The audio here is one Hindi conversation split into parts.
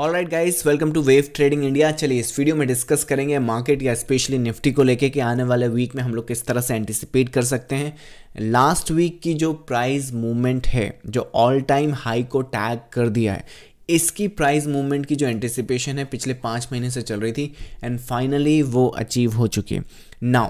all right guys welcome to wave trading India चलिए इस वीडियो में डिस्कस करेंगे मार्केट या स्पेशली निफ्टी को लेके कि आने वाले वीक में हम लोग किस तरह से एंटिसिपेट कर सकते हैं लास्ट वीक की जो प्राइस मूवमेंट है जो ऑल टाइम हाई को टैग कर दिया है इसकी प्राइस मूवमेंट की जो एंटिसिपेशन है पिछले पाँच महीने से चल रही थी एंड फाइनली वो अचीव हो चुकी है नाउ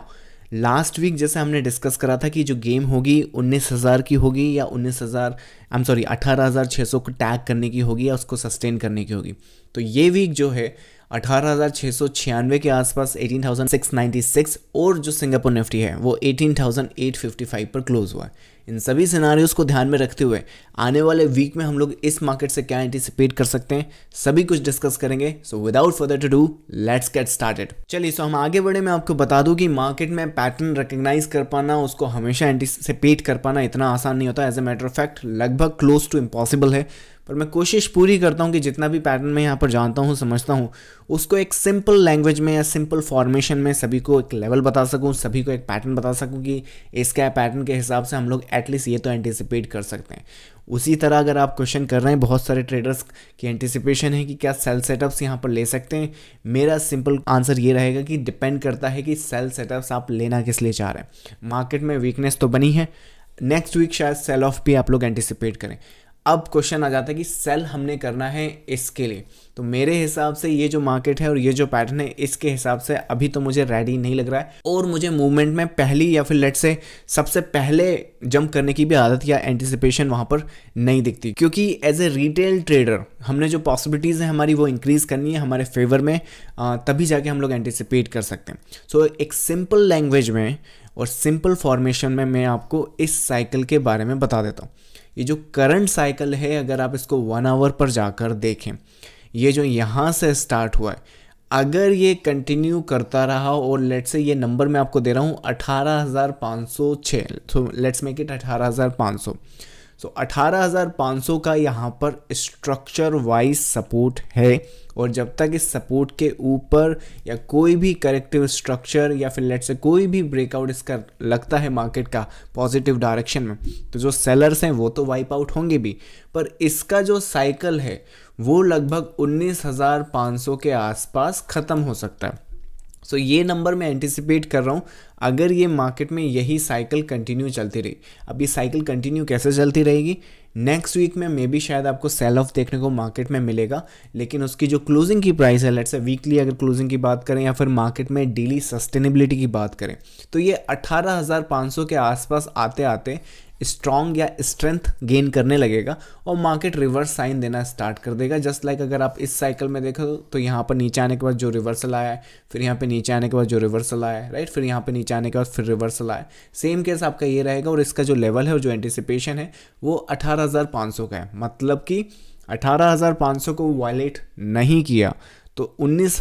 लास्ट वीक जैसे हमने डिस्कस करा था कि जो गेम होगी उन्नीस हज़ार की होगी या उन्नीस हज़ार आई एम सॉरी अठारह हज़ार छः सौ को टैग करने की होगी या उसको सस्टेन करने की होगी तो ये वीक जो है 18,696 के आसपास 18,696 और जो सिंगापुर निफ्टी है वो 18,855 पर क्लोज हुआ है इन सभी सिनारियोज को ध्यान में रखते हुए आने वाले वीक में हम लोग इस मार्केट से क्या एंटिसिपेट कर सकते हैं सभी कुछ डिस्कस करेंगे so without further to do let's get started चलिए सो हम आगे बढ़े मैं आपको बता दूं कि मार्केट में पैटर्न रिकग्नाइज कर पाना उसको हमेशा एंटिसिपेट कर पाना इतना आसान नहीं होता as a matter of fact लगभग क्लोज टू इम्पॉसिबल है पर मैं कोशिश पूरी करता हूँ कि जितना भी पैटर्न मैं यहाँ पर जानता हूँ समझता हूँ उसको एक सिंपल लैंग्वेज में या सिंपल फॉर्मेशन में सभी को एक लेवल बता सकूँ सभी को एक पैटर्न बता सकूँ कि इसका पैटर्न के हिसाब से हम लोग एटलीस्ट ये तो एंटिसिपेट कर सकते हैं उसी तरह अगर आप क्वेश्चन कर रहे हैं बहुत सारे ट्रेडर्स की एंटिसिपेशन है कि क्या सेल सेटअप्स यहाँ पर ले सकते हैं मेरा सिंपल आंसर ये रहेगा कि डिपेंड करता है कि सेल सेटअप्स आप लेना किस लिए चाह रहे हैं मार्केट में वीकनेस तो बनी है नेक्स्ट वीक शायद सेल ऑफ भी आप लोग एंटिसिपेट करें अब क्वेश्चन आ जाता है कि सेल हमने करना है इसके लिए तो मेरे हिसाब से ये जो मार्केट है और ये जो पैटर्न है इसके हिसाब से अभी तो मुझे रेडी नहीं लग रहा है और मुझे मूवमेंट में पहली या फिर लेट से सबसे पहले जंप करने की भी आदत या एंटिसिपेशन वहाँ पर नहीं दिखती क्योंकि एज ए रिटेल ट्रेडर हमने जो पॉसिबिलिटीज़ है हमारी वो इंक्रीज़ करनी है हमारे फेवर में तभी जाके हम लोग एंटिसिपेट कर सकते हैं सो so, एक सिंपल लैंग्वेज में और सिंपल फॉर्मेशन में मैं आपको इस साइकिल के बारे में बता देता हूँ ये जो करंट साइकिल है अगर आप इसको वन आवर पर जाकर देखें ये जो यहाँ से स्टार्ट हुआ है अगर ये कंटिन्यू करता रहा और लेट्स से ये नंबर मैं आपको दे रहा हूँ अठारह हज़ार पाँच सौ छः तो लेट्स मेक इट अठारह हज़ार पाँच सौ सो so, सौ का यहाँ पर स्ट्रक्चर वाइज सपोर्ट है और जब तक इस सपोर्ट के ऊपर या कोई भी करेक्टिव स्ट्रक्चर या फिर लेट से कोई भी ब्रेकआउट इसका लगता है मार्केट का पॉजिटिव डायरेक्शन में तो जो सेलर्स हैं वो तो वाइप आउट होंगे भी पर इसका जो साइकिल है वो लगभग 19,500 के आसपास ख़त्म हो सकता है सो so, ये नंबर मैं एंटिसिपेट कर रहा हूँ अगर ये मार्केट में यही साइकिल कंटिन्यू चलती रही अब ये साइकिल कंटिन्यू कैसे चलती रहेगी नेक्स्ट वीक में मे बी शायद आपको सेल ऑफ देखने को मार्केट में मिलेगा लेकिन उसकी जो क्लोजिंग की प्राइस है लेट्स वीकली अगर क्लोजिंग की बात करें या फिर मार्केट में डेली सस्टेनेबिलिटी की बात करें तो ये अट्ठारह के आसपास आते आते स्ट्रॉन्ग या स्ट्रेंथ गेन करने लगेगा और मार्केट रिवर्स साइन देना स्टार्ट कर देगा जस्ट लाइक like अगर आप इस साइकिल में देखो तो यहाँ पर नीचे आने के बाद जो रिवर्सल आया है फिर यहाँ पे नीचे आने के बाद जो रिवर्सल आया है राइट फिर यहाँ पे नीचे आने के बाद फिर रिवर्सल आया सेम केस आपका ये रहेगा और इसका जो लेवल है और जो एंटिसिपेशन है वो अठारह का है मतलब कि अठारह को वॉलेट नहीं किया तो उन्नीस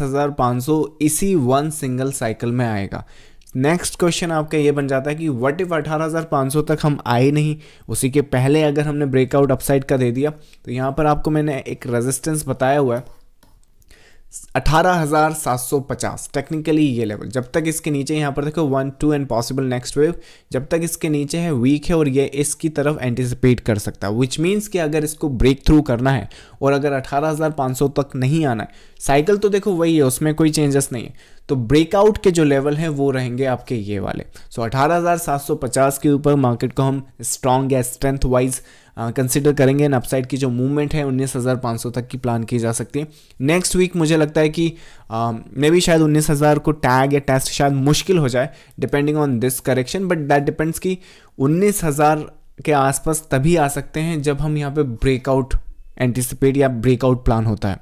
इसी वन सिंगल साइकिल में आएगा नेक्स्ट क्वेश्चन आपका ये बन जाता है कि वट इफ 18,500 तक हम आए नहीं उसी के पहले अगर हमने ब्रेकआउट अपसाइड का दे दिया तो यहाँ पर आपको मैंने एक रेजिस्टेंस बताया हुआ है 18750 टेक्निकली ये लेवल जब तक इसके नीचे यहाँ पर देखो one two and possible next wave जब तक इसके नीचे है वीक है और ये इसकी तरफ एंटिसिपेट कर सकता है विच मीन्स कि अगर इसको ब्रेक थ्रू करना है और अगर 18500 तक नहीं आना है साइकिल तो देखो वही है उसमें कोई चेंजेस नहीं है तो ब्रेकआउट के जो लेवल हैं वो रहेंगे आपके ये वाले सो so, अठारह के ऊपर मार्केट को हम स्ट्रॉन्ग या स्ट्रेंथ वाइज कंसिडर करेंगे एंड अपसाइड की जो मूवमेंट है उन्नीस हज़ार पाँच सौ तक की प्लान की जा सकती है नेक्स्ट वीक मुझे लगता है कि मे बी शायद उन्नीस हज़ार को टैग या टेस्ट शायद मुश्किल हो जाए depending on this correction but that depends कि उन्नीस हज़ार के आसपास तभी आ सकते हैं जब हम यहाँ पे ब्रेकआउट एंटिसिपेट या ब्रेकआउट प्लान होता है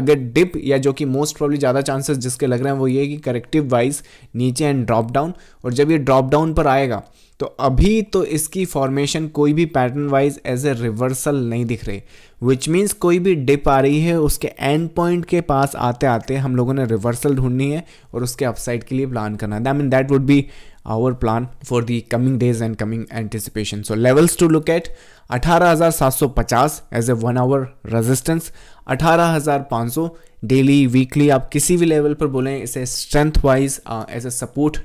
अगर डिप या जो कि मोस्ट प्रॉब्ली ज़्यादा चांसेस जिसके लग रहे हैं वो ये कि करेक्टिव वाइज नीचे एंड ड्रॉप डाउन और जब ये ड्रॉप डाउन पर आएगा तो अभी तो इसकी फॉर्मेशन कोई भी pattern wise as a reversal नहीं दिख रही विच मीन्स कोई भी डिप आ रही है उसके एंड पॉइंट के पास आते आते हम लोगों ने रिवर्सल ढूंढनी है और उसके अपसाइड के लिए प्लान करना है I mean that would be our plan for the coming days and coming anticipation so levels to look at 18,750 as a one hour resistance 18,500 daily weekly आप किसी भी लेवल पर बोलें इसे strength wise as a support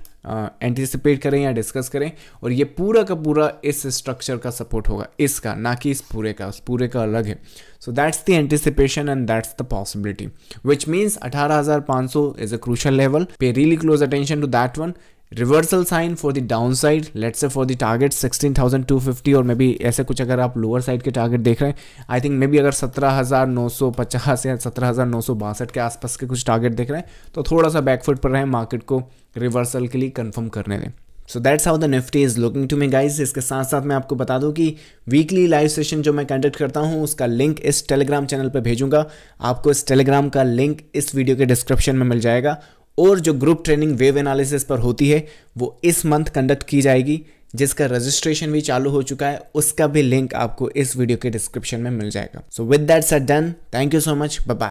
anticipate करें या डिस्कस करें और ये पूरा का पूरा इस स्ट्रक्चर का सपोर्ट होगा इसका ना कि इस पूरे का उस पूरे का अलग है so that's the anticipation and that's the possibility which means 18,500 is a crucial level पे really close attention to that one reversal sign for the down side let's say for the target sixteen thousand two fifty और मे बी ऐसे कुछ अगर आप लोअर साइड के टारगेट देख रहे हैं आई थिंक मे बी अगर सत्रह हजार नौ सौ पचास या सत्रह हज़ार नौ सौ बासठ के आसपास के कुछ टारगेट देख रहे हैं तो थोड़ा सा बैकफुट पर रहें मार्केट को रिवर्सल के लिए कन्फर्म करने दें so that's how the Nifty is looking to me guys इसके साथ साथ मैं आपको बता दूं कि वीकली लाइव सेशन जो मैं कंडक्ट करता हूं उसका लिंक इस टेलीग्राम चैनल पर भेजूंगा आपको इस टेलीग्राम का लिंक इस वीडियो के डिस्क्रिप्शन में मिल जाएगा और जो ग्रुप ट्रेनिंग वेव एनालिसिस पर होती है वो इस मंथ कंडक्ट की जाएगी जिसका रजिस्ट्रेशन भी चालू हो चुका है उसका भी लिंक आपको इस वीडियो के डिस्क्रिप्शन में मिल जाएगा so with done thank you so much bye